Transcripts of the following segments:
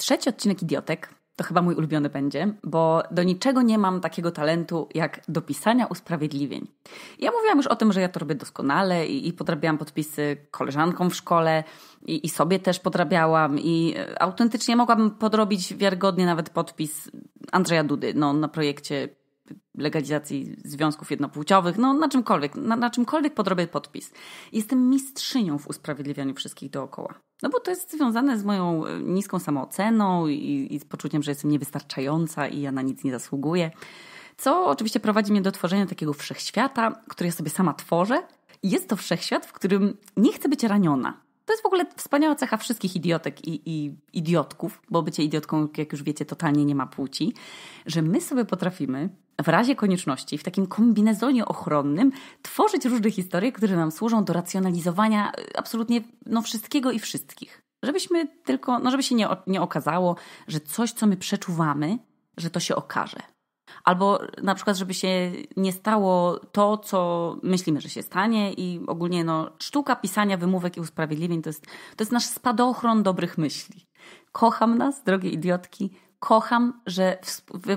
Trzeci odcinek Idiotek to chyba mój ulubiony będzie, bo do niczego nie mam takiego talentu jak do pisania usprawiedliwień. Ja mówiłam już o tym, że ja to robię doskonale i, i podrabiałam podpisy koleżankom w szkole i, i sobie też podrabiałam i e, autentycznie mogłabym podrobić wiarygodnie nawet podpis Andrzeja Dudy no, na projekcie legalizacji związków jednopłciowych, no na czymkolwiek, na, na czymkolwiek podrobię podpis. Jestem mistrzynią w usprawiedliwianiu wszystkich dookoła. No bo to jest związane z moją e, niską samooceną i, i z poczuciem, że jestem niewystarczająca i ja na nic nie zasługuję. Co oczywiście prowadzi mnie do tworzenia takiego wszechświata, który ja sobie sama tworzę. I jest to wszechświat, w którym nie chcę być raniona. To jest w ogóle wspaniała cecha wszystkich idiotek i, i, idiotków, bo bycie idiotką, jak już wiecie, totalnie nie ma płci, że my sobie potrafimy w razie konieczności, w takim kombinezonie ochronnym, tworzyć różne historie, które nam służą do racjonalizowania y, absolutnie no, wszystkiego i wszystkich. Żebyśmy tylko, no żeby się nie, nie okazało, że coś, co my przeczuwamy, że to się okaże. Albo na przykład, żeby się nie stało to, co myślimy, że się stanie, i ogólnie no, sztuka pisania wymówek i usprawiedliwień to jest, to jest nasz spadochron dobrych myśli. Kocham nas, drogie idiotki, kocham, że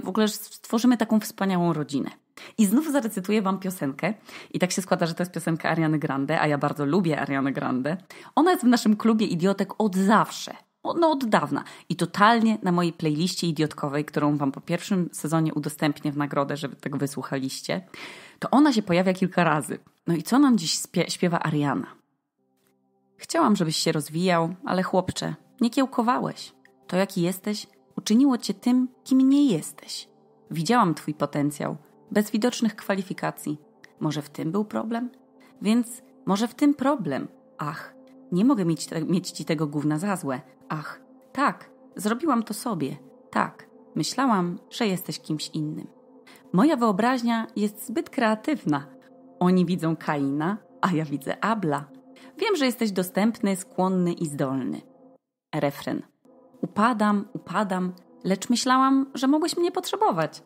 w ogóle stworzymy taką wspaniałą rodzinę. I znów zarecytuję Wam piosenkę. I tak się składa, że to jest piosenka Ariany Grande, a ja bardzo lubię Ariany Grande. Ona jest w naszym klubie idiotek od zawsze. No od dawna. I totalnie na mojej playliście idiotkowej, którą Wam po pierwszym sezonie udostępnię w nagrodę, żeby tego wysłuchaliście, to ona się pojawia kilka razy. No i co nam dziś śpiewa Ariana? Chciałam, żebyś się rozwijał, ale chłopcze, nie kiełkowałeś. To jaki jesteś, uczyniło cię tym, kim nie jesteś. Widziałam twój potencjał, bez widocznych kwalifikacji. Może w tym był problem? Więc może w tym problem. Ach, nie mogę mieć, mieć ci tego gówna za złe. Ach, tak, zrobiłam to sobie. Tak, myślałam, że jesteś kimś innym. Moja wyobraźnia jest zbyt kreatywna. Oni widzą Kaina, a ja widzę Abla. Wiem, że jesteś dostępny, skłonny i zdolny. Refren. Upadam, upadam, lecz myślałam, że mogłeś mnie potrzebować.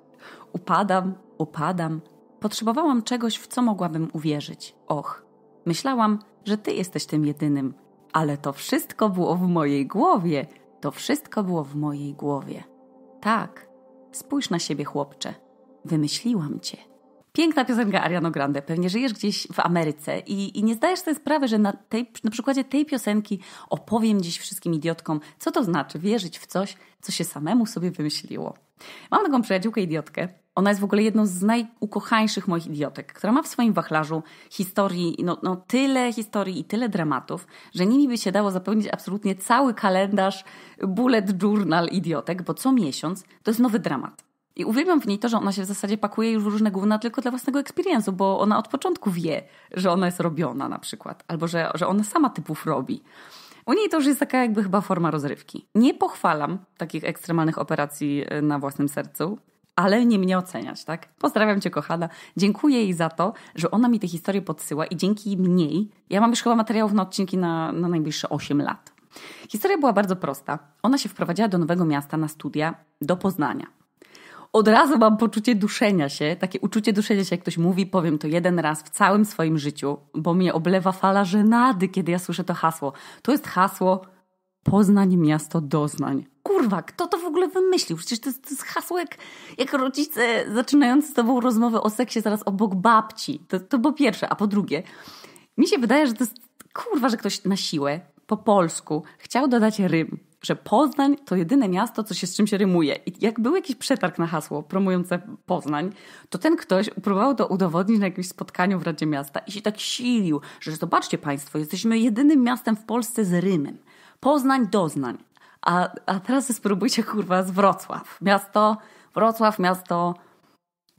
Upadam, upadam. Potrzebowałam czegoś, w co mogłabym uwierzyć. Och, myślałam, że ty jesteś tym jedynym, ale to wszystko było w mojej głowie. To wszystko było w mojej głowie. Tak, spójrz na siebie, chłopcze. Wymyśliłam cię. Piękna piosenka Ariano Grande. Pewnie żyjesz gdzieś w Ameryce i, i nie zdajesz sobie sprawy, że na, tej, na przykładzie tej piosenki opowiem dziś wszystkim idiotkom, co to znaczy wierzyć w coś, co się samemu sobie wymyśliło. Mam taką przyjaciółkę idiotkę. Ona jest w ogóle jedną z najukochańszych moich idiotek, która ma w swoim wachlarzu historii, no, no tyle historii i tyle dramatów, że nimi by się dało zapełnić absolutnie cały kalendarz bullet journal idiotek, bo co miesiąc to jest nowy dramat. I uwielbiam w niej to, że ona się w zasadzie pakuje już w różne główne tylko dla własnego eksperiensu, bo ona od początku wie, że ona jest robiona na przykład, albo że, że ona sama typów robi. U niej to już jest taka jakby chyba forma rozrywki. Nie pochwalam takich ekstremalnych operacji e, na własnym sercu, ale nie mnie oceniać, tak? Pozdrawiam cię, kochana. Dziękuję jej za to, że ona mi te historie podsyła i dzięki niej ja mam już chyba materiałów na odcinki na, na najbliższe 8 lat. Historia była bardzo prosta. Ona się wprowadziła do nowego miasta na studia, do Poznania od razu mam poczucie duszenia się, takie uczucie duszenia się, jak ktoś mówi, powiem to jeden raz w całym swoim życiu, bo mnie oblewa fala żenady, kiedy ja słyszę to hasło. To jest hasło Poznań miasto doznań. Kurwa, kto to w ogóle wymyślił? Przecież to jest, to jest hasło jak, jak rodzice zaczynający z tobą rozmowę o seksie zaraz obok babci. To, to po pierwsze, a po drugie, mi się wydaje, że to jest kurwa, że ktoś na siłę po polsku chciał dodać rym, że Poznań to jedyne miasto, co się z czym się rymuje. I jak był jakiś przetarg na hasło promujące Poznań, to ten ktoś próbował to udowodnić na jakimś spotkaniu w Radzie Miasta i się tak silił, że zobaczcie Państwo, jesteśmy jedynym miastem w Polsce z rymem. Poznań, doznań. A, a teraz spróbujcie kurwa z Wrocław. Miasto, Wrocław, miasto.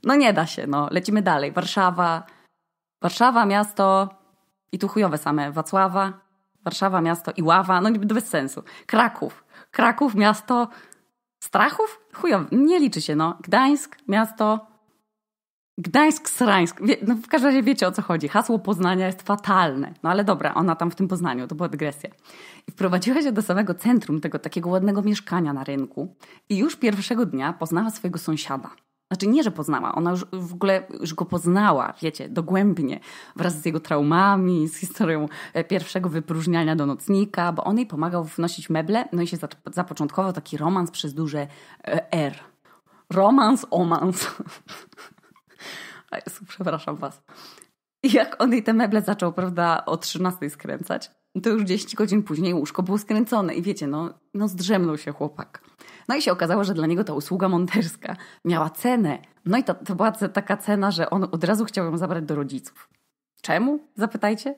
No nie da się, no lecimy dalej. Warszawa, Warszawa, miasto i tu chujowe same. Wacława, Warszawa, miasto i Ława no bez sensu. Kraków. Kraków, miasto strachów? Chujow, nie liczy się, no. Gdańsk, miasto... Gdańsk, Srańsk. no w każdym razie wiecie o co chodzi. Hasło Poznania jest fatalne. No ale dobra, ona tam w tym Poznaniu, to była dygresja. I wprowadziła się do samego centrum tego takiego ładnego mieszkania na rynku i już pierwszego dnia poznała swojego sąsiada. Znaczy nie, że poznała, ona już w ogóle już go poznała, wiecie, dogłębnie, wraz z jego traumami, z historią e, pierwszego wypróżniania do nocnika, bo on jej pomagał wnosić meble, no i się zapoczątkował taki romans przez duże e, R. Romans, omans. przepraszam was. Jak on jej te meble zaczął, prawda, o 13 skręcać, to już 10 godzin później łóżko było skręcone i wiecie, no, no zdrzemnął się chłopak. No i się okazało, że dla niego ta usługa monterska miała cenę. No i to, to była taka cena, że on od razu chciał ją zabrać do rodziców. Czemu? Zapytajcie.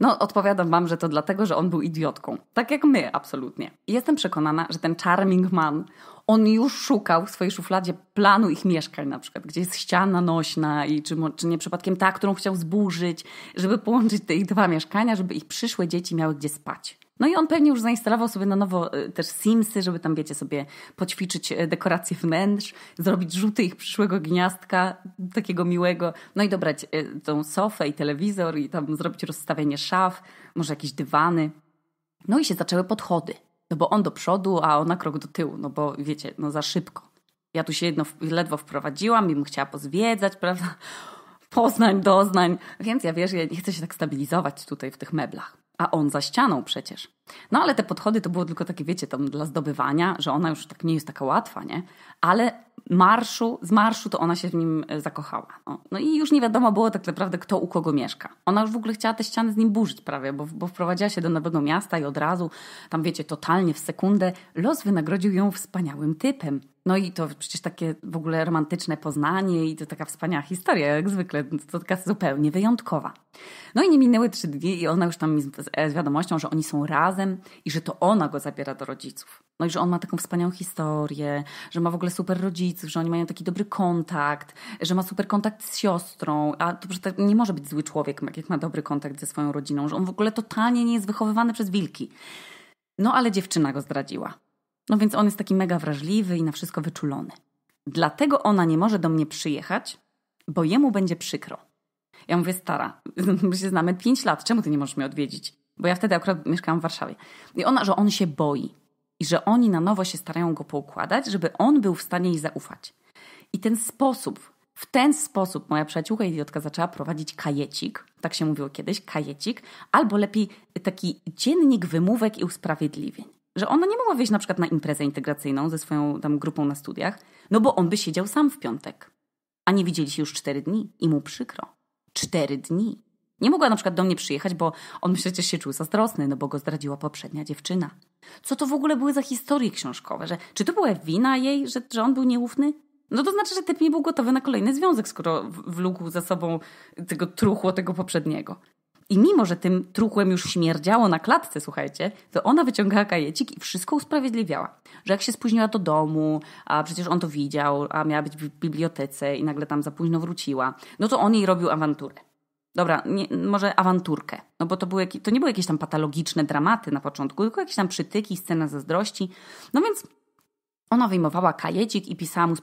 No, odpowiadam wam, że to dlatego, że on był idiotką. Tak jak my, absolutnie. I jestem przekonana, że ten charming man, on już szukał w swojej szufladzie planu ich mieszkań, na przykład, gdzie jest ściana nośna i czy, czy nie przypadkiem ta, którą chciał zburzyć, żeby połączyć te ich dwa mieszkania, żeby ich przyszłe dzieci miały gdzie spać. No i on pewnie już zainstalował sobie na nowo y, też Simsy, żeby tam, wiecie, sobie poćwiczyć y, dekoracje wnętrz, zrobić rzuty ich przyszłego gniazdka, takiego miłego. No i dobrać y, tą sofę i telewizor i tam zrobić rozstawienie szaf, może jakieś dywany. No i się zaczęły podchody. No bo on do przodu, a ona krok do tyłu, no bo wiecie, no za szybko. Ja tu się jedno, ledwo wprowadziłam, bym chciała pozwiedzać, prawda? Poznań, doznań. Więc ja wiesz, ja nie chcę się tak stabilizować tutaj w tych meblach a on za ścianą przecież. No ale te podchody to było tylko takie, wiecie, tam dla zdobywania, że ona już tak nie jest taka łatwa, nie? Ale marszu, z marszu to ona się w nim e, zakochała. No, no i już nie wiadomo było tak naprawdę, kto u kogo mieszka. Ona już w ogóle chciała te ściany z nim burzyć prawie, bo, bo wprowadziła się do nowego miasta i od razu, tam wiecie, totalnie w sekundę, los wynagrodził ją wspaniałym typem. No i to przecież takie w ogóle romantyczne poznanie i to taka wspaniała historia, jak zwykle, no to taka zupełnie wyjątkowa. No i nie minęły trzy dni i ona już tam e, z wiadomością, że oni są razem i że to ona go zabiera do rodziców. No i że on ma taką wspaniałą historię, że ma w ogóle super rodziców, że oni mają taki dobry kontakt, że ma super kontakt z siostrą, a to przecież tak nie może być zły człowiek, jak ma dobry kontakt ze swoją rodziną, że on w ogóle totalnie nie jest wychowywany przez wilki. No ale dziewczyna go zdradziła. No więc on jest taki mega wrażliwy i na wszystko wyczulony. Dlatego ona nie może do mnie przyjechać, bo jemu będzie przykro. Ja mówię, stara, my się znamy 5 lat, czemu ty nie możesz mnie odwiedzić? Bo ja wtedy akurat mieszkałam w Warszawie. I ona, że on się boi i że oni na nowo się starają go poukładać, żeby on był w stanie jej zaufać. I ten sposób, w ten sposób moja przyjaciółka idiotka zaczęła prowadzić kajecik, tak się mówiło kiedyś, kajecik, albo lepiej taki dziennik wymówek i usprawiedliwień że ona nie mogła wyjść na przykład na imprezę integracyjną ze swoją tam grupą na studiach, no bo on by siedział sam w piątek. A nie widzieli się już cztery dni i mu przykro. Cztery dni. Nie mogła na przykład do mnie przyjechać, bo on przecież się czuł zazdrosny, no bo go zdradziła poprzednia dziewczyna. Co to w ogóle były za historie książkowe? Że, czy to była wina jej, że, że on był nieufny? No to znaczy, że typ nie był gotowy na kolejny związek, skoro wlókł za sobą tego truchło tego poprzedniego. I mimo, że tym truchłem już śmierdziało na klatce, słuchajcie, to ona wyciągała kajecik i wszystko usprawiedliwiała. Że jak się spóźniła do domu, a przecież on to widział, a miała być w bibliotece i nagle tam za późno wróciła, no to on jej robił awanturę. Dobra, nie, może awanturkę, no bo to, były, to nie były jakieś tam patologiczne dramaty na początku, tylko jakieś tam przytyki, scena zazdrości. No więc ona wyjmowała kajecik i pisała mu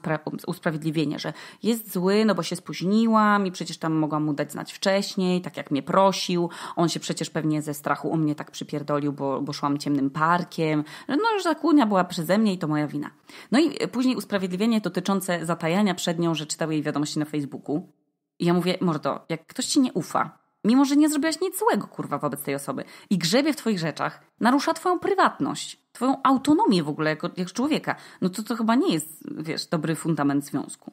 usprawiedliwienie, że jest zły, no bo się spóźniłam i przecież tam mogłam mu dać znać wcześniej, tak jak mnie prosił. On się przecież pewnie ze strachu o mnie tak przypierdolił, bo, bo szłam ciemnym parkiem. No, no że kłótnia była przeze mnie i to moja wina. No i e, później usprawiedliwienie dotyczące zatajania przed nią, że czytał jej wiadomości na Facebooku. I ja mówię, mordo, jak ktoś ci nie ufa, mimo że nie zrobiłaś nic złego, kurwa, wobec tej osoby. I grzebie w twoich rzeczach narusza twoją prywatność, twoją autonomię w ogóle jako, jak człowieka. No to to chyba nie jest, wiesz, dobry fundament związku.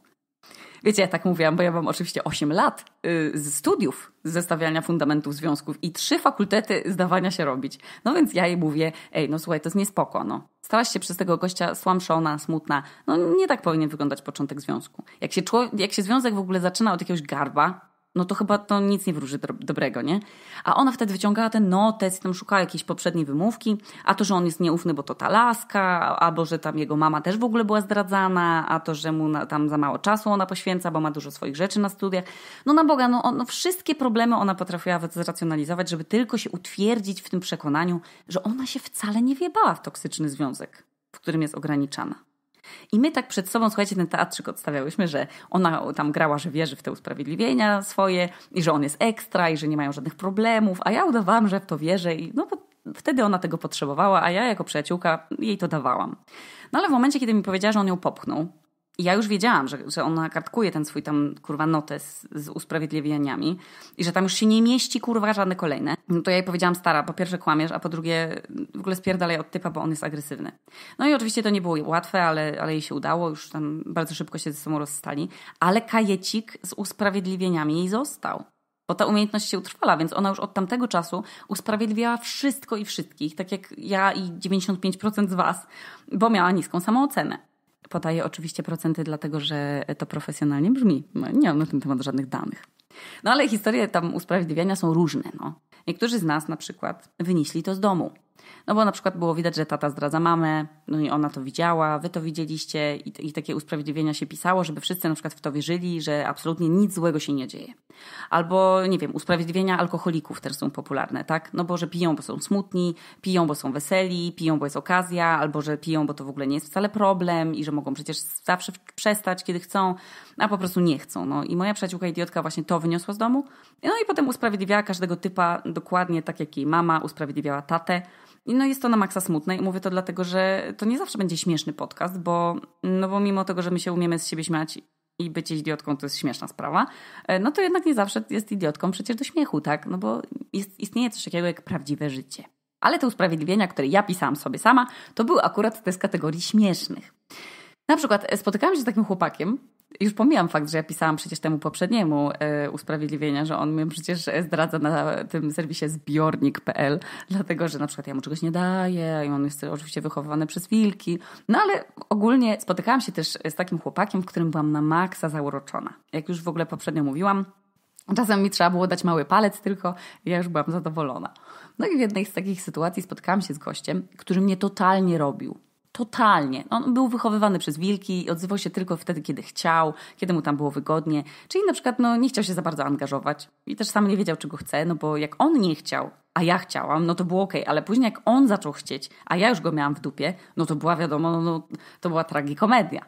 Wiecie, ja tak mówiłam, bo ja mam oczywiście 8 lat yy, z studiów zestawiania fundamentów związków i trzy fakultety zdawania się robić. No więc ja jej mówię, ej, no słuchaj, to jest niespoko, no. Stałaś się przez tego gościa słamszona, smutna. No nie tak powinien wyglądać początek związku. Jak się, człowiek, jak się związek w ogóle zaczyna od jakiegoś garba, no to chyba to nic nie wróży do, dobrego, nie? A ona wtedy wyciągała ten notes, tam szukała jakiejś poprzedniej wymówki, a to, że on jest nieufny, bo to ta laska, albo że tam jego mama też w ogóle była zdradzana, a to, że mu na, tam za mało czasu ona poświęca, bo ma dużo swoich rzeczy na studiach. No na Boga, no, on, no wszystkie problemy ona potrafiła zracjonalizować, żeby tylko się utwierdzić w tym przekonaniu, że ona się wcale nie wjebała w toksyczny związek, w którym jest ograniczana. I my tak przed sobą, słuchajcie, ten teatrzyk odstawiałyśmy, że ona tam grała, że wierzy w te usprawiedliwienia swoje i że on jest ekstra i że nie mają żadnych problemów, a ja udawałam, że w to wierzę i no bo wtedy ona tego potrzebowała, a ja jako przyjaciółka jej to dawałam. No ale w momencie, kiedy mi powiedziała, że on ją popchnął, i ja już wiedziałam, że, że ona kartkuje ten swój tam kurwa notes z usprawiedliwieniami i że tam już się nie mieści kurwa żadne kolejne. No to ja jej powiedziałam, stara, po pierwsze kłamiesz, a po drugie w ogóle spierdalaj od typa, bo on jest agresywny. No i oczywiście to nie było łatwe, ale, ale jej się udało, już tam bardzo szybko się ze sobą rozstali, ale kajecik z usprawiedliwieniami jej został bo ta umiejętność się utrwala, więc ona już od tamtego czasu usprawiedliwiała wszystko i wszystkich, tak jak ja i 95% z Was, bo miała niską samoocenę. Podaję oczywiście procenty, dlatego że to profesjonalnie brzmi. No, nie mam na ten temat żadnych danych. No ale historie tam usprawiedliwiania są różne. No. Niektórzy z nas na przykład wynieśli to z domu. No bo na przykład było widać, że tata zdradza mamę, no i ona to widziała, wy to widzieliście i, i takie usprawiedliwienia się pisało, żeby wszyscy na przykład w to wierzyli, że absolutnie nic złego się nie dzieje. Albo, nie wiem, usprawiedliwienia alkoholików też są popularne, tak? No bo, że piją, bo są smutni, piją, bo są weseli, piją, bo jest okazja, albo, że piją, bo to w ogóle nie jest wcale problem i że mogą przecież zawsze przestać, kiedy chcą, a po prostu nie chcą. No i moja przyjaciółka idiotka właśnie to wyniosła z domu, no i potem usprawiedliwiała każdego typa dokładnie tak, jak jej mama usprawiedliwiała tatę, no jest to na maksa smutne i mówię to dlatego, że to nie zawsze będzie śmieszny podcast, bo, no bo mimo tego, że my się umiemy z siebie śmiać i być idiotką to jest śmieszna sprawa, e, no to jednak nie zawsze jest idiotką przecież do śmiechu, tak? No bo jest, istnieje coś takiego jak prawdziwe życie. Ale te usprawiedliwienia, które ja pisałam sobie sama, to były akurat te z kategorii śmiesznych. Na przykład e, spotykałam się z takim chłopakiem, już pomijam fakt, że ja pisałam przecież temu poprzedniemu e, usprawiedliwienia, że on mnie przecież e, zdradza na tym serwisie zbiornik.pl, dlatego że na przykład ja mu czegoś nie daję i on jest oczywiście wychowywany przez wilki. No ale ogólnie spotykałam się też z takim chłopakiem, w którym byłam na maksa zauroczona. Jak już w ogóle poprzednio mówiłam, Czasem mi trzeba było dać mały palec, tylko ja już byłam zadowolona. No i w jednej z takich sytuacji spotkałam się z gościem, który mnie totalnie robił. Totalnie. On był wychowywany przez wilki i odzywał się tylko wtedy, kiedy chciał, kiedy mu tam było wygodnie. Czyli na przykład no, nie chciał się za bardzo angażować i też sam nie wiedział, czego chce, no bo jak on nie chciał, a ja chciałam, no to było ok, ale później jak on zaczął chcieć, a ja już go miałam w dupie, no to była wiadomo, no, no to była tragikomedia.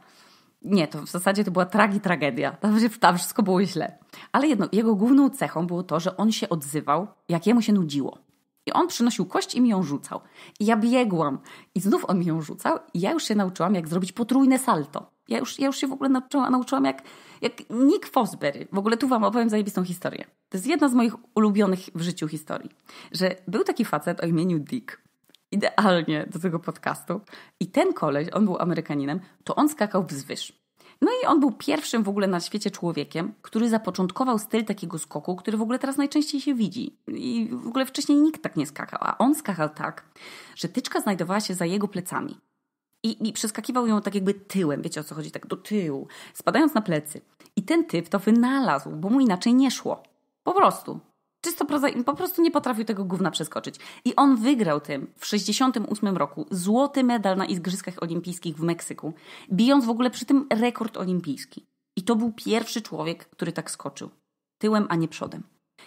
Nie, to w zasadzie to była tragi tragedia. Tam, tam wszystko było źle. Ale jedno, jego główną cechą było to, że on się odzywał, jak jemu się nudziło. I on przynosił kość i mi ją rzucał. I ja biegłam i znów on mi ją rzucał i ja już się nauczyłam, jak zrobić potrójne salto. Ja już, ja już się w ogóle nauczyłam, nauczyłam jak, jak Nick Fosbury. W ogóle tu wam opowiem zajebistą historię. To jest jedna z moich ulubionych w życiu historii. Że był taki facet o imieniu Dick. Idealnie do tego podcastu. I ten koleś, on był Amerykaninem, to on skakał wzwyż. No i on był pierwszym w ogóle na świecie człowiekiem, który zapoczątkował styl takiego skoku, który w ogóle teraz najczęściej się widzi. I w ogóle wcześniej nikt tak nie skakał, a on skakał tak, że tyczka znajdowała się za jego plecami. I, I przeskakiwał ją tak jakby tyłem, wiecie o co chodzi, tak do tyłu, spadając na plecy. I ten typ to wynalazł, bo mu inaczej nie szło. Po prostu czysto po prostu nie potrafił tego gówna przeskoczyć. I on wygrał tym w 68 roku złoty medal na Igrzyskach Olimpijskich w Meksyku, bijąc w ogóle przy tym rekord olimpijski. I to był pierwszy człowiek, który tak skoczył. Tyłem, a nie przodem.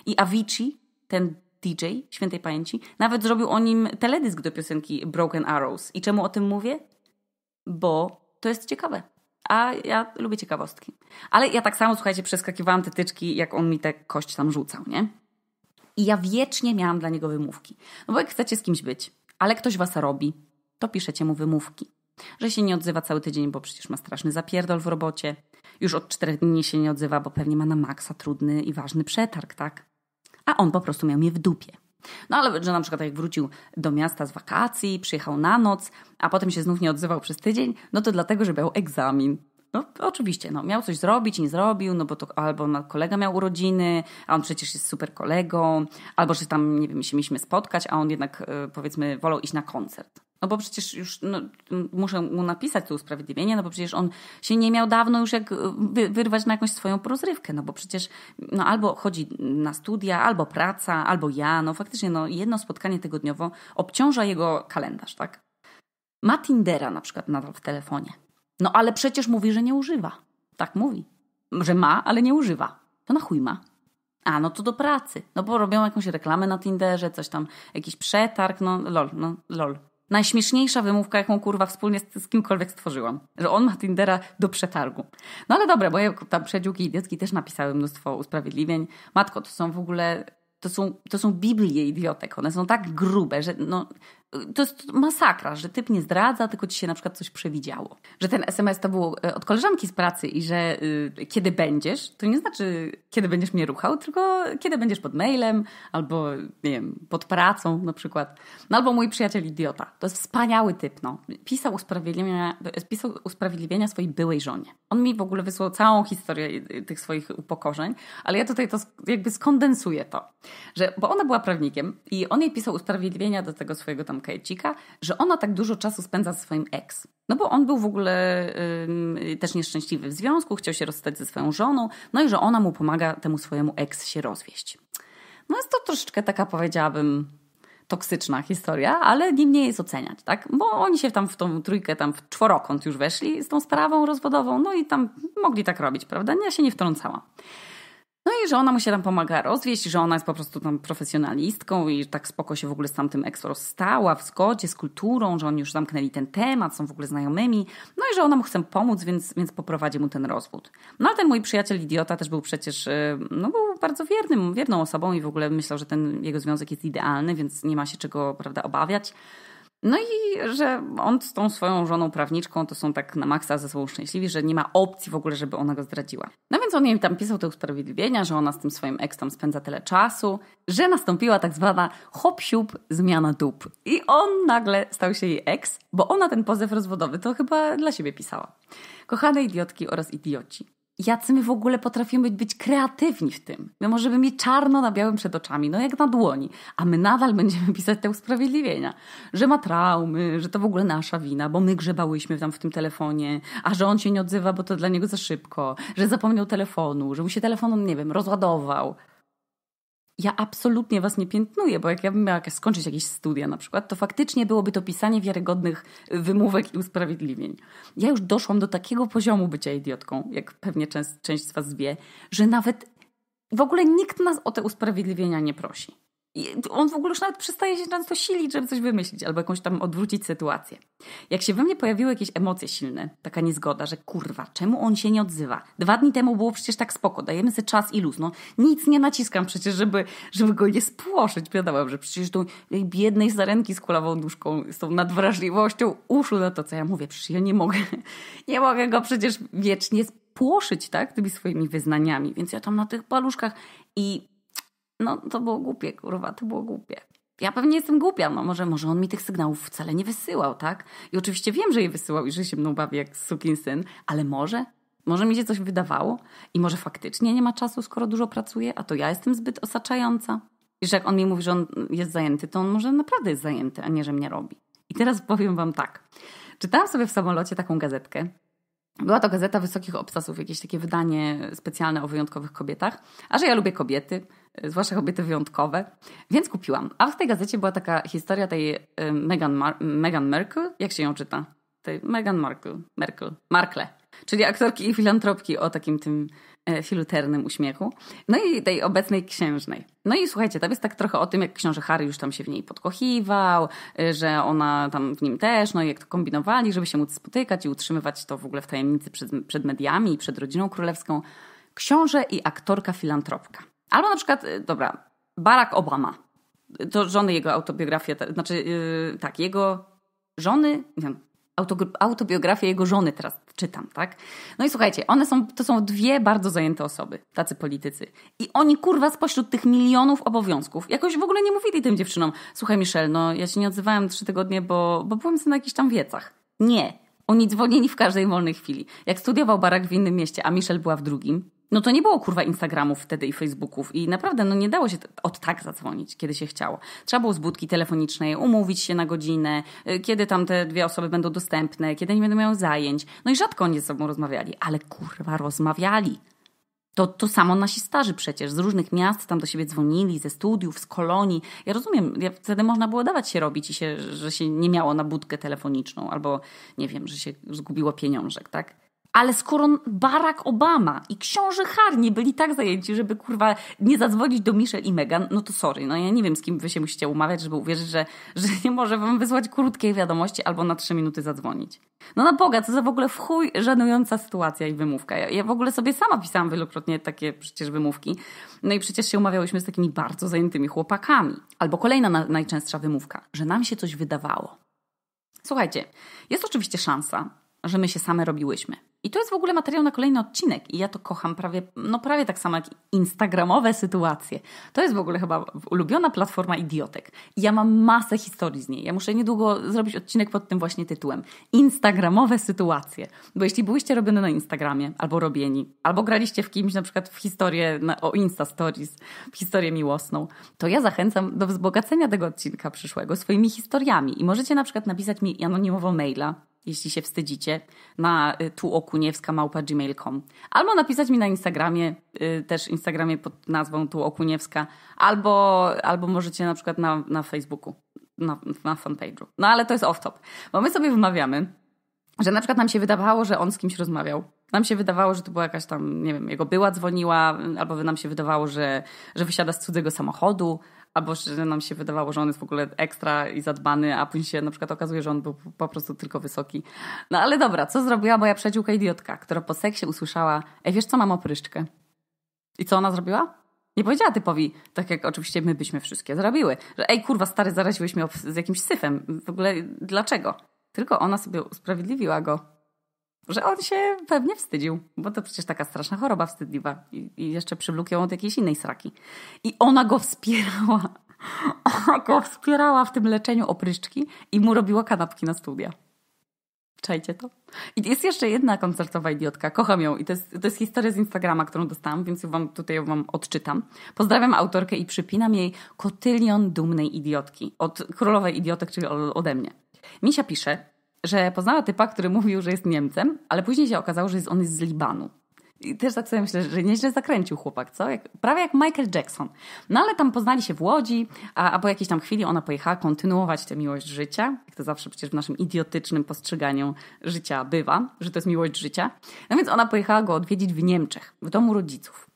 I Avicii, ten DJ świętej pamięci, nawet zrobił o nim teledysk do piosenki Broken Arrows. I czemu o tym mówię? Bo to jest ciekawe. A ja lubię ciekawostki. Ale ja tak samo, słuchajcie, przeskakiwałam te tyczki, jak on mi tę kość tam rzucał, nie? I ja wiecznie miałam dla niego wymówki. No bo jak chcecie z kimś być, ale ktoś was robi, to piszecie mu wymówki. Że się nie odzywa cały tydzień, bo przecież ma straszny zapierdol w robocie. Już od czterech dni się nie odzywa, bo pewnie ma na maksa trudny i ważny przetarg, tak? A on po prostu miał mnie w dupie. No ale że na przykład jak wrócił do miasta z wakacji, przyjechał na noc, a potem się znów nie odzywał przez tydzień, no to dlatego, że miał egzamin. No oczywiście, no, miał coś zrobić i nie zrobił, no bo to albo kolega miał urodziny, a on przecież jest super kolegą, albo że tam, nie wiem, się mieliśmy spotkać, a on jednak e, powiedzmy wolał iść na koncert. No bo przecież już no, muszę mu napisać to usprawiedliwienie, no bo przecież on się nie miał dawno już jak e, wyrwać na jakąś swoją rozrywkę, no bo przecież no, albo chodzi na studia, albo praca, albo ja, no faktycznie no, jedno spotkanie tygodniowo obciąża jego kalendarz, tak? Ma Tindera na przykład nadal w telefonie. No ale przecież mówi, że nie używa. Tak mówi. Że ma, ale nie używa. To na chuj ma. A, no to do pracy. No bo robią jakąś reklamę na Tinderze, coś tam, jakiś przetarg, no lol, no lol. Najśmieszniejsza wymówka, jaką kurwa wspólnie z, z kimkolwiek stworzyłam. Że on ma Tindera do przetargu. No ale dobra, ja tam przedziółki idiotki też napisały mnóstwo usprawiedliwień. Matko, to są w ogóle to są, to są Biblie idiotek. One są tak grube, że no, to jest masakra, że typ nie zdradza, tylko ci się na przykład coś przewidziało. Że ten SMS to było e, od koleżanki z pracy i że y, kiedy będziesz, to nie znaczy kiedy będziesz mnie ruchał, tylko kiedy będziesz pod mailem albo, nie wiem, pod pracą na przykład. No albo mój przyjaciel idiota. To jest wspaniały typ, no. Pisał usprawiedliwienia, pisał usprawiedliwienia swojej byłej żonie. On mi w ogóle wysłał całą historię y, y, tych swoich upokorzeń, ale ja tutaj to jakby skondensuję to. Że, bo ona była prawnikiem i on jej pisał usprawiedliwienia do tego swojego tam że ona tak dużo czasu spędza ze swoim ex. No bo on był w ogóle yy, też nieszczęśliwy w związku, chciał się rozstać ze swoją żoną, no i że ona mu pomaga temu swojemu ex się rozwieść. No jest to troszeczkę taka, powiedziałabym, toksyczna historia, ale niemniej jest oceniać, tak? Bo oni się tam w tą trójkę, tam w czworokąt już weszli z tą sprawą rozwodową, no i tam mogli tak robić, prawda? Ja się nie wtrącałam. No i że ona mu się tam pomaga rozwieść, że ona jest po prostu tam profesjonalistką i tak spoko się w ogóle z tamtym ex rozstała, w zgodzie z kulturą, że oni już zamknęli ten temat, są w ogóle znajomymi. No i że ona mu chce pomóc, więc, więc poprowadzi mu ten rozwód. No ale ten mój przyjaciel idiota też był przecież, y, no był bardzo wiernym, wierną osobą i w ogóle myślał, że ten jego związek jest idealny, więc nie ma się czego, prawda, obawiać. No i że on z tą swoją żoną prawniczką to są tak na maksa ze sobą szczęśliwi, że nie ma opcji w ogóle, żeby ona go zdradziła. No więc on jej tam pisał te usprawiedliwienia, że ona z tym swoim ex tam spędza tyle czasu, że nastąpiła tak zwana hop-siup zmiana dup. I on nagle stał się jej ex, bo ona ten pozew rozwodowy to chyba dla siebie pisała. Kochane idiotki oraz idioci jacy my w ogóle potrafimy być kreatywni w tym. My możemy mieć czarno na białym przed oczami, no jak na dłoni, a my nadal będziemy pisać te usprawiedliwienia, że ma traumy, że to w ogóle nasza wina, bo my grzebałyśmy tam w tym telefonie, a że on się nie odzywa, bo to dla niego za szybko, że zapomniał telefonu, że mu się telefon, nie wiem, rozładował ja absolutnie was nie piętnuję, bo jak ja bym miała skończyć jakieś studia na przykład, to faktycznie byłoby to pisanie wiarygodnych y, wymówek i usprawiedliwień. Ja już doszłam do takiego poziomu bycia idiotką, jak pewnie część, część z was wie, że nawet w ogóle nikt nas o te usprawiedliwienia nie prosi on w ogóle już nawet przestaje się często silić, żeby coś wymyślić albo jakąś tam odwrócić sytuację. Jak się we mnie pojawiły jakieś emocje silne, taka niezgoda, że kurwa, czemu on się nie odzywa? Dwa dni temu było przecież tak spoko, dajemy sobie czas i luz. No, nic nie naciskam przecież, żeby, żeby go nie spłoszyć. Wiadomo, że przecież tą tej biednej zarenki z kulawą duszką, z tą nadwrażliwością uszu na to, co ja mówię. Przecież ja nie mogę, nie mogę go przecież wiecznie spłoszyć, tak, tymi swoimi wyznaniami. Więc ja tam na tych paluszkach i no to było głupie, kurwa, to było głupie. Ja pewnie jestem głupia, no może, może on mi tych sygnałów wcale nie wysyłał, tak? I oczywiście wiem, że je wysyłał i że się mną bawi jak syn, ale może? Może mi się coś wydawało? I może faktycznie nie ma czasu, skoro dużo pracuje, a to ja jestem zbyt osaczająca? I że jak on mi mówi, że on jest zajęty, to on może naprawdę jest zajęty, a nie, że mnie robi. I teraz powiem wam tak. Czytałam sobie w samolocie taką gazetkę była to gazeta wysokich obcasów, jakieś takie wydanie specjalne o wyjątkowych kobietach. A że ja lubię kobiety, y, zwłaszcza kobiety wyjątkowe, więc kupiłam. A w tej gazecie była taka historia tej y, Meghan, Mar Meghan Merkel, jak się ją czyta? Tej Meghan Markle, Merkel, Markle, czyli aktorki i filantropki o takim tym E, filuternym uśmiechu, no i tej obecnej księżnej. No i słuchajcie, tam jest tak trochę o tym, jak książę Harry już tam się w niej podkochiwał, e, że ona tam w nim też, no i jak to kombinowali, żeby się móc spotykać i utrzymywać to w ogóle w tajemnicy przed, przed mediami i przed rodziną królewską. Książę i aktorka filantropka. Albo na przykład, e, dobra, Barack Obama. To żony jego autobiografia, znaczy yy, tak, jego żony, nie, autobiografię jego żony teraz czytam, tak? No i słuchajcie, one są, to są dwie bardzo zajęte osoby, tacy politycy. I oni, kurwa, spośród tych milionów obowiązków jakoś w ogóle nie mówili tym dziewczynom, słuchaj Michelle, no ja się nie odzywałem trzy tygodnie, bo, bo byłem na jakichś tam wiecach. Nie. Oni dzwonili w każdej wolnej chwili. Jak studiował Barak w innym mieście, a Michelle była w drugim, no to nie było kurwa Instagramów wtedy i Facebooków i naprawdę no nie dało się od tak zadzwonić, kiedy się chciało. Trzeba było z budki telefonicznej umówić się na godzinę, y, kiedy tam te dwie osoby będą dostępne, kiedy nie będą miały zajęć. No i rzadko oni ze sobą rozmawiali, ale kurwa rozmawiali. To, to samo nasi starzy przecież z różnych miast tam do siebie dzwonili, ze studiów, z kolonii. Ja rozumiem, wtedy można było dawać się robić i się, że się nie miało na budkę telefoniczną albo nie wiem, że się zgubiło pieniążek, tak? ale skoro Barack Obama i książę Harry byli tak zajęci, żeby kurwa nie zadzwonić do Michelle i Meghan, no to sorry, no ja nie wiem z kim wy się musicie umawiać, żeby uwierzyć, że, że nie może wam wysłać krótkiej wiadomości albo na trzy minuty zadzwonić. No na Boga, co za w ogóle w chuj żenująca sytuacja i wymówka. Ja, ja w ogóle sobie sama pisałam wielokrotnie takie przecież wymówki. No i przecież się umawiałyśmy z takimi bardzo zajętymi chłopakami. Albo kolejna na, najczęstsza wymówka, że nam się coś wydawało. Słuchajcie, jest oczywiście szansa, że my się same robiłyśmy. I to jest w ogóle materiał na kolejny odcinek i ja to kocham prawie, no prawie tak samo jak instagramowe sytuacje. To jest w ogóle chyba ulubiona platforma idiotek. I ja mam masę historii z niej. Ja muszę niedługo zrobić odcinek pod tym właśnie tytułem. Instagramowe sytuacje. Bo jeśli byłyście robione na Instagramie, albo robieni, albo graliście w kimś na przykład w historię na, o Insta Stories, w historię miłosną, to ja zachęcam do wzbogacenia tego odcinka przyszłego swoimi historiami. I możecie na przykład napisać mi anonimowo maila, jeśli się wstydzicie, na y, tuoku okuniewska.gmail.com albo napisać mi na Instagramie, y, też Instagramie pod nazwą tu Okuniewska, albo, albo możecie na przykład na, na Facebooku, na, na fanpage'u. No ale to jest off-top, bo my sobie wymawiamy, że na przykład nam się wydawało, że on z kimś rozmawiał. Nam się wydawało, że to była jakaś tam, nie wiem, jego była dzwoniła, albo nam się wydawało, że, że wysiada z cudzego samochodu, albo że nam się wydawało, że on jest w ogóle ekstra i zadbany, a później się na przykład okazuje, że on był po prostu tylko wysoki. No ale dobra, co zrobiła moja przyjaciółka idiotka, która po seksie usłyszała, ej wiesz co, mam opryszczkę. I co ona zrobiła? Nie powiedziała typowi, tak jak oczywiście my byśmy wszystkie zrobiły, że ej kurwa stary, zaraziłeś mnie z jakimś syfem, w ogóle dlaczego? Tylko ona sobie usprawiedliwiła go że on się pewnie wstydził, bo to przecież taka straszna choroba wstydliwa i, i jeszcze przywlókł od jakiejś innej sraki. I ona go wspierała. Ona go wspierała w tym leczeniu opryszczki i mu robiła kanapki na studia. Czajcie to. I jest jeszcze jedna koncertowa idiotka, kocham ją i to jest, to jest historia z Instagrama, którą dostałam, więc wam, tutaj ją wam odczytam. Pozdrawiam autorkę i przypinam jej kotylion dumnej idiotki od królowej idiotek, czyli ode mnie. Misia pisze, że poznała typa, który mówił, że jest Niemcem, ale później się okazało, że jest on jest z Libanu. I też tak sobie myślę, że nieźle zakręcił chłopak, co? Jak, prawie jak Michael Jackson. No ale tam poznali się w Łodzi, a, a po jakiejś tam chwili ona pojechała kontynuować tę miłość życia, jak to zawsze przecież w naszym idiotycznym postrzeganiu życia bywa, że to jest miłość życia. No więc ona pojechała go odwiedzić w Niemczech, w domu rodziców.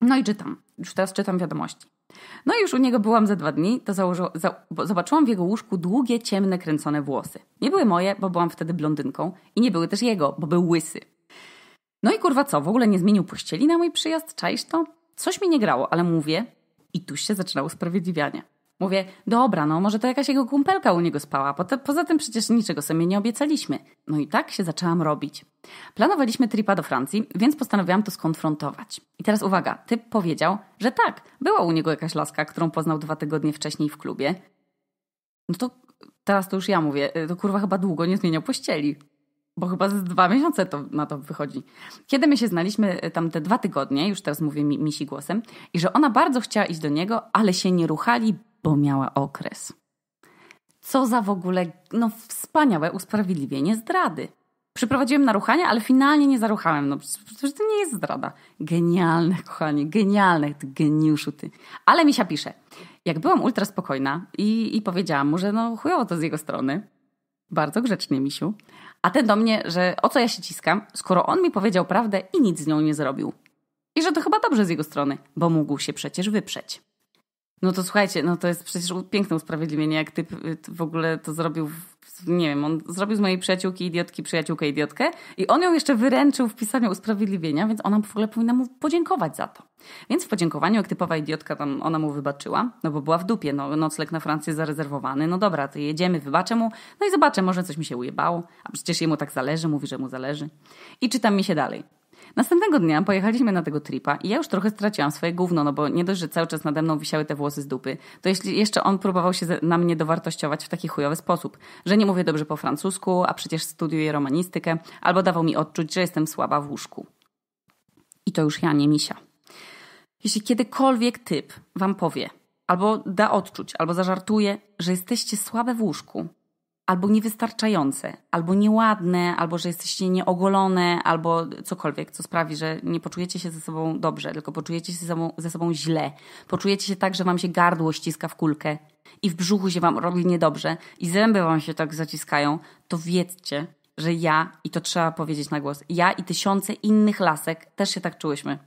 No i czytam, już teraz czytam wiadomości. No i już u niego byłam za dwa dni, to założo, za, zobaczyłam w jego łóżku długie, ciemne, kręcone włosy. Nie były moje, bo byłam wtedy blondynką i nie były też jego, bo był łysy. No i kurwa co, w ogóle nie zmienił pościeli na mój przyjazd, czaisz to? Coś mi nie grało, ale mówię i tu się zaczynało usprawiedliwianie. Mówię, dobra, no może to jakaś jego kumpelka u niego spała, poza tym przecież niczego sobie nie obiecaliśmy. No i tak się zaczęłam robić. Planowaliśmy tripa do Francji, więc postanowiłam to skonfrontować. I teraz uwaga, typ powiedział, że tak, była u niego jakaś laska, którą poznał dwa tygodnie wcześniej w klubie. No to teraz to już ja mówię, y, to kurwa chyba długo nie zmieniał pościeli. Bo chyba z dwa miesiące to, na to wychodzi. Kiedy my się znaliśmy y, tam te dwa tygodnie, już teraz mówię mi, misi głosem, i że ona bardzo chciała iść do niego, ale się nie ruchali, bo miała okres. Co za w ogóle, no wspaniałe usprawiedliwienie zdrady. Przyprowadziłem naruchanie, ale finalnie nie zaruchałem. No przecież to nie jest zdrada. Genialne, kochanie, genialne, ty geniuszu ty. Ale Misia pisze, jak byłam ultra spokojna i, i powiedziałam mu, że no chujowo to z jego strony, bardzo grzecznie Misiu, a ten do mnie, że o co ja się ciskam, skoro on mi powiedział prawdę i nic z nią nie zrobił. I że to chyba dobrze z jego strony, bo mógł się przecież wyprzeć. No to słuchajcie, no to jest przecież piękne usprawiedliwienie, jak ty y, w ogóle to zrobił, nie wiem, on zrobił z mojej przyjaciółki idiotki przyjaciółkę idiotkę i on ją jeszcze wyręczył w pisaniu usprawiedliwienia, więc ona w ogóle powinna mu podziękować za to. Więc w podziękowaniu, jak typowa idiotka tam, ona mu wybaczyła, no bo była w dupie, no nocleg na Francję zarezerwowany, no dobra, to jedziemy, wybaczę mu, no i zobaczę, może coś mi się ujebało, a przecież jemu tak zależy, mówi, że mu zależy. I czytam mi się dalej. Następnego dnia pojechaliśmy na tego tripa i ja już trochę straciłam swoje gówno, no bo nie dość, że cały czas nade mną wisiały te włosy z dupy, to jeśli jeszcze on próbował się na mnie dowartościować w taki chujowy sposób, że nie mówię dobrze po francusku, a przecież studiuję romanistykę, albo dawał mi odczuć, że jestem słaba w łóżku. I to już ja, nie misia. Jeśli kiedykolwiek typ wam powie, albo da odczuć, albo zażartuje, że jesteście słabe w łóżku, albo niewystarczające, albo nieładne, albo że jesteście nieogolone, albo cokolwiek, co sprawi, że nie poczujecie się ze sobą dobrze, tylko poczujecie się ze sobą, ze sobą źle. Poczujecie się tak, że wam się gardło ściska w kulkę i w brzuchu się wam robi niedobrze i zęby wam się tak zaciskają, to wiedzcie, że ja, i to trzeba powiedzieć na głos, ja i tysiące innych lasek też się tak czułyśmy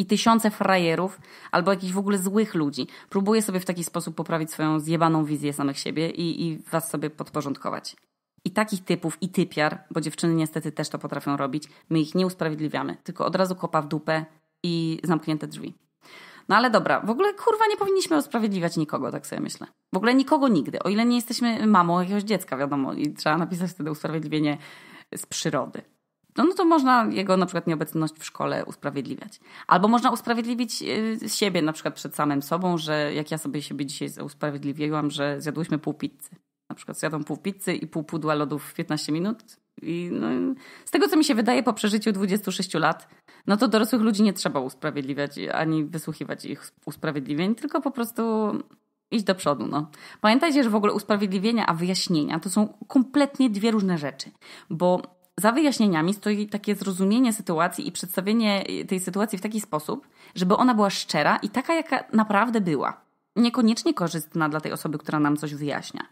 i tysiące frajerów albo jakichś w ogóle złych ludzi. Próbuję sobie w taki sposób poprawić swoją zjebaną wizję samych siebie i, i was sobie podporządkować. I takich typów, i typiar, bo dziewczyny niestety też to potrafią robić, my ich nie usprawiedliwiamy, tylko od razu kopa w dupę i zamknięte drzwi. No ale dobra, w ogóle kurwa nie powinniśmy usprawiedliwiać nikogo, tak sobie myślę. W ogóle nikogo nigdy, o ile nie jesteśmy mamą jakiegoś dziecka, wiadomo, i trzeba napisać wtedy usprawiedliwienie z przyrody no, no to można jego na przykład nieobecność w szkole usprawiedliwiać. Albo można usprawiedliwić y, siebie na przykład przed samym sobą, że jak ja sobie siebie dzisiaj usprawiedliwiłam, że zjadłyśmy pół pizzy. Na przykład zjadłam pół pizzy i pół pudła lodów w 15 minut. I no, z tego, co mi się wydaje, po przeżyciu 26 lat, no to dorosłych ludzi nie trzeba usprawiedliwiać ani wysłuchiwać ich usprawiedliwień, tylko po prostu iść do przodu. No. Pamiętajcie, że w ogóle usprawiedliwienia a wyjaśnienia to są kompletnie dwie różne rzeczy, bo za wyjaśnieniami stoi takie zrozumienie sytuacji i przedstawienie y, tej sytuacji w taki sposób, żeby ona była szczera i taka, jaka naprawdę była. Niekoniecznie korzystna dla tej osoby, która nam coś wyjaśnia.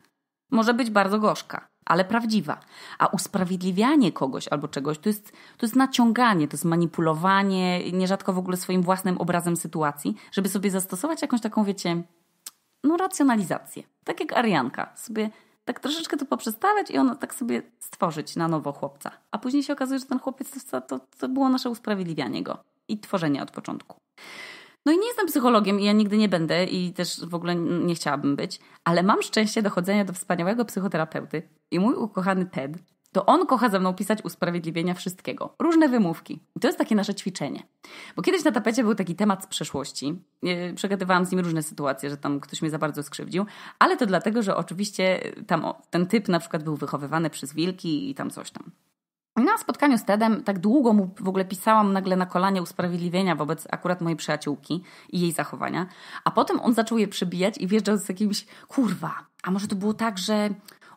Może być bardzo gorzka, ale prawdziwa. A usprawiedliwianie kogoś albo czegoś to jest, to jest naciąganie, to jest manipulowanie, nierzadko w ogóle swoim własnym obrazem sytuacji, żeby sobie zastosować jakąś taką, wiecie, no racjonalizację. Tak jak Arianka sobie tak troszeczkę to poprzestawiać i ono tak sobie stworzyć na nowo chłopca. A później się okazuje, że ten chłopiec to, to, to było nasze usprawiedliwianie go i tworzenie od początku. No i nie jestem psychologiem i ja nigdy nie będę i też w ogóle nie chciałabym być, ale mam szczęście dochodzenia do wspaniałego psychoterapeuty i mój ukochany Ted to on kocha ze mną pisać usprawiedliwienia wszystkiego. Różne wymówki. I to jest takie nasze ćwiczenie. Bo kiedyś na tapecie był taki temat z przeszłości. przegadywałam z nim różne sytuacje, że tam ktoś mnie za bardzo skrzywdził, ale to dlatego, że oczywiście tam ten typ na przykład był wychowywany przez wilki i tam coś tam. Na no, spotkaniu z Tedem tak długo mu w ogóle pisałam nagle na kolanie usprawiedliwienia wobec akurat mojej przyjaciółki i jej zachowania, a potem on zaczął je przebijać i wjeżdżał z jakimś kurwa, a może to było tak, że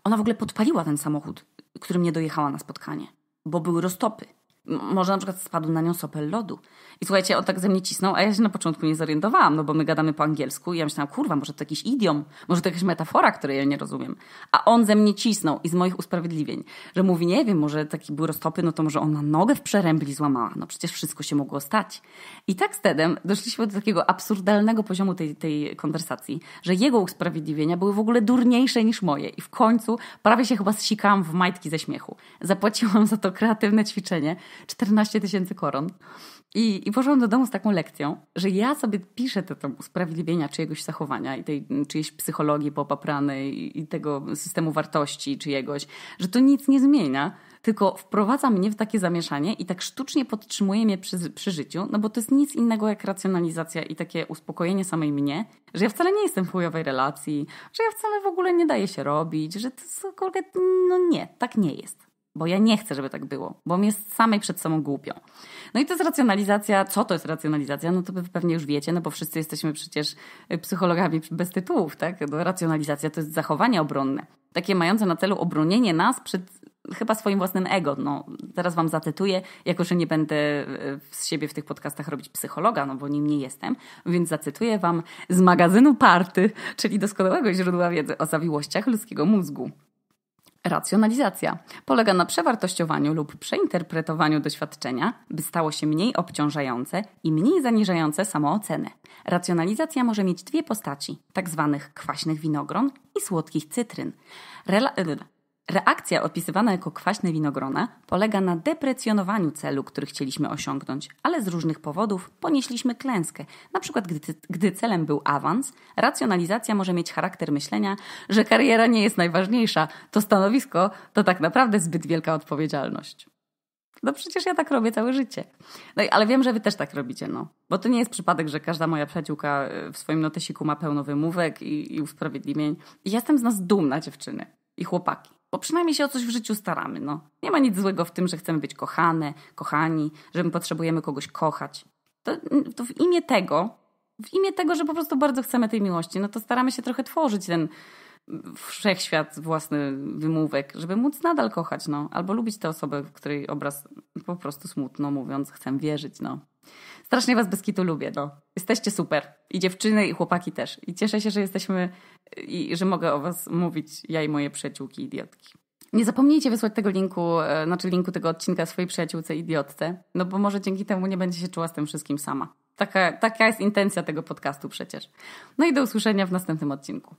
ona w ogóle podpaliła ten samochód którym nie dojechała na spotkanie, bo były roztopy. Może na przykład spadł na nią sopel lodu. I słuchajcie, on tak ze mnie cisnął, a ja się na początku nie zorientowałam, no bo my gadamy po angielsku i ja myślałam, kurwa, może to jakiś idiom, może to jakaś metafora, której ja nie rozumiem. A on ze mnie cisnął i z moich usprawiedliwień, że mówi, nie wiem, może taki był roztopy, no to może ona nogę w przerębli złamała. No przecież wszystko się mogło stać. I tak z Tedem doszliśmy do takiego absurdalnego poziomu tej, tej konwersacji, że jego usprawiedliwienia były w ogóle durniejsze niż moje. I w końcu prawie się chyba zsikałam w majtki ze śmiechu. Zapłaciłam za to kreatywne ćwiczenie, 14 tysięcy koron. I, I poszłam do domu z taką lekcją, że ja sobie piszę te tam usprawiedliwienia czyjegoś zachowania i tej mm, czyjejś psychologii popapranej i, tego systemu wartości czyjegoś, że to nic nie zmienia, tylko wprowadza mnie w takie zamieszanie i tak sztucznie podtrzymuje mnie przy, przy, życiu, no bo to jest nic innego jak racjonalizacja i takie uspokojenie samej mnie, że ja wcale nie jestem w chujowej relacji, że ja wcale w ogóle nie daję się robić, że to jest, no nie, tak nie jest bo ja nie chcę, żeby tak było, bo mi jest samej przed sobą głupią. No i to jest racjonalizacja. Co to jest racjonalizacja? No to wy pewnie już wiecie, no bo wszyscy jesteśmy przecież y, psychologami bez tytułów, tak? No, racjonalizacja to jest zachowanie obronne, takie mające na celu obronienie nas przed chyba swoim własnym ego. No, teraz wam zacytuję, jako że nie będę y, z siebie w tych podcastach robić psychologa, no bo nim nie jestem, więc zacytuję wam z magazynu Party, czyli doskonałego źródła wiedzy o zawiłościach ludzkiego mózgu. Racjonalizacja polega na przewartościowaniu lub przeinterpretowaniu doświadczenia, by stało się mniej obciążające i mniej zaniżające samoocenę. Racjonalizacja może mieć dwie postaci, tak zwanych kwaśnych winogron i słodkich cytryn. Rela Reakcja opisywana jako kwaśne winogrona polega na deprecjonowaniu celu, który chcieliśmy osiągnąć, ale z różnych powodów ponieśliśmy klęskę. Na przykład, gdy, gdy, celem był awans, racjonalizacja może mieć charakter myślenia, że kariera nie jest najważniejsza, to stanowisko to tak naprawdę zbyt wielka odpowiedzialność. No przecież ja tak robię całe życie. No, ale wiem, że wy też tak robicie, no. Bo to nie jest przypadek, że każda moja przyjaciółka e, w swoim notesiku ma pełno wymówek i, i usprawiedliwień. I jestem z nas dumna dziewczyny i chłopaki bo przynajmniej się o coś w życiu staramy. No. Nie ma nic złego w tym, że chcemy być kochane, kochani, że my potrzebujemy kogoś kochać. To, mm, to w imię tego, w imię tego, że po prostu bardzo chcemy tej miłości, no to staramy się trochę tworzyć ten wszechświat własny wymówek, żeby móc nadal kochać, no. Albo lubić tę osobę, której obraz po prostu smutno mówiąc chcę wierzyć, no. Strasznie was bez kitu lubię, no. Jesteście super. I dziewczyny, i chłopaki też. I cieszę się, że jesteśmy i że mogę o was mówić, ja i moje przyjaciółki idiotki. Nie zapomnijcie wysłać tego linku, e, znaczy linku tego odcinka swojej przyjaciółce idiotce, no bo może dzięki temu nie będzie się czuła z tym wszystkim sama. Taka, taka jest intencja tego podcastu przecież. No i do usłyszenia w następnym odcinku.